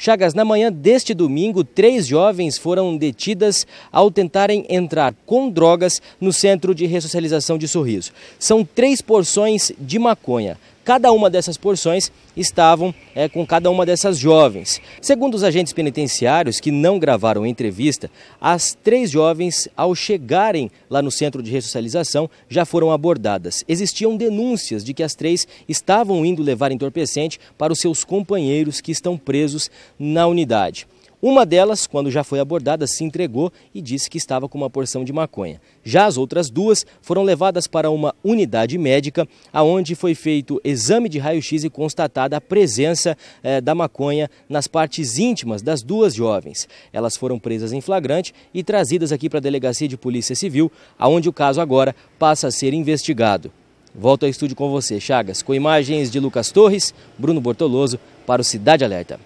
Chagas, na manhã deste domingo, três jovens foram detidas ao tentarem entrar com drogas no Centro de Ressocialização de Sorriso. São três porções de maconha. Cada uma dessas porções estavam é, com cada uma dessas jovens. Segundo os agentes penitenciários que não gravaram a entrevista, as três jovens, ao chegarem lá no centro de ressocialização, já foram abordadas. Existiam denúncias de que as três estavam indo levar entorpecente para os seus companheiros que estão presos na unidade. Uma delas, quando já foi abordada, se entregou e disse que estava com uma porção de maconha. Já as outras duas foram levadas para uma unidade médica, aonde foi feito exame de raio-x e constatada a presença eh, da maconha nas partes íntimas das duas jovens. Elas foram presas em flagrante e trazidas aqui para a Delegacia de Polícia Civil, aonde o caso agora passa a ser investigado. Volto ao estúdio com você, Chagas, com imagens de Lucas Torres, Bruno Bortoloso, para o Cidade Alerta.